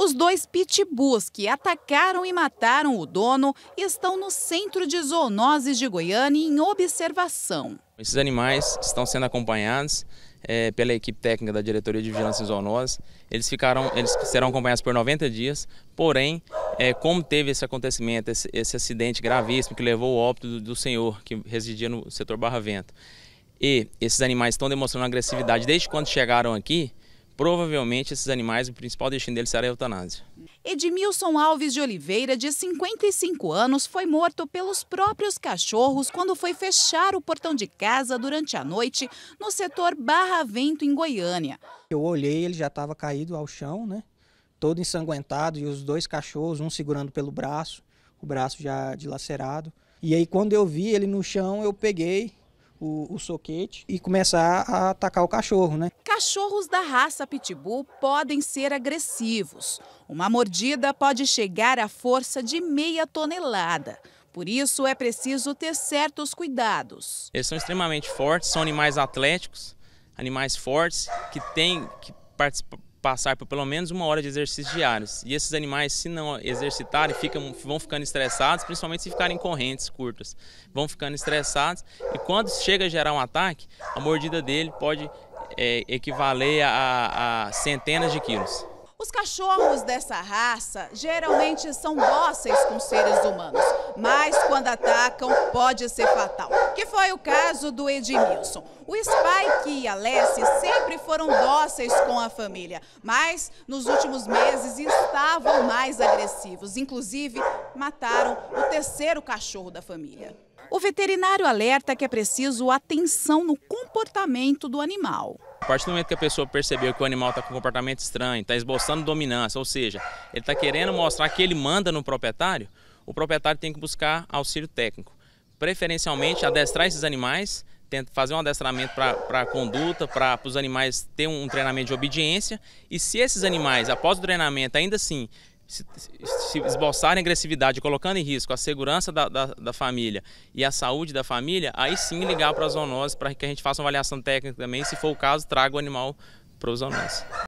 Os dois pitbulls que atacaram e mataram o dono estão no Centro de Zoonoses de Goiânia em observação. Esses animais estão sendo acompanhados é, pela equipe técnica da Diretoria de Vigilância em Zoonoses. Eles, ficarão, eles serão acompanhados por 90 dias, porém, é, como teve esse acontecimento, esse, esse, acidente gravíssimo que levou o óbito do, do senhor, que residia no setor Barra Vento, e esses animais estão demonstrando agressividade desde quando chegaram aqui, provavelmente esses animais, o principal destino deles será a eutanásia. Edmilson Alves de Oliveira, de 55 anos, foi morto pelos próprios cachorros quando foi fechar o portão de casa durante a noite no setor Barra Vento, em Goiânia. Eu olhei, ele já estava caído ao chão, né? Todo ensanguentado, e os dois cachorros, um segurando pelo braço, o braço já dilacerado. E aí, quando eu vi ele no chão, eu peguei, o, o, soquete e começar a atacar o cachorro, né? Cachorros da raça pitbull podem ser agressivos. Uma mordida pode chegar à força de meia tonelada. Por isso é preciso ter certos cuidados. Eles são extremamente fortes, são animais atléticos, animais fortes que têm que participar passar por pelo menos uma hora de exercícios diários. E esses animais, se não exercitarem, ficam, vão ficando estressados, principalmente se ficarem correntes curtas. Vão ficando estressados e quando chega a gerar um ataque, a mordida dele pode é, equivaler a, a centenas de quilos. Os cachorros dessa raça geralmente são dóceis com seres humanos, mas quando atacam pode ser fatal, que foi o caso do Edmilson. O Spike e a Lessie sempre foram dóceis com a família, mas nos últimos meses estavam mais agressivos, inclusive mataram o terceiro cachorro da família. O veterinário alerta que é preciso atenção no comportamento do animal. A partir do momento que a pessoa percebeu que o animal está com um comportamento estranho, está esboçando dominância, ou seja, ele está querendo mostrar que ele manda no proprietário, o proprietário tem que buscar auxílio técnico. Preferencialmente, adestrar esses animais, fazer um adestramento para a conduta, para os animais ter um treinamento de obediência. E se esses animais, após o treinamento, ainda assim se, esboçarem agressividade, colocando em risco a segurança da, da, da, família e a saúde da família, aí sim ligar para a zoonose para que a gente faça uma avaliação técnica também. Se for o caso, traga o animal para a zoonose.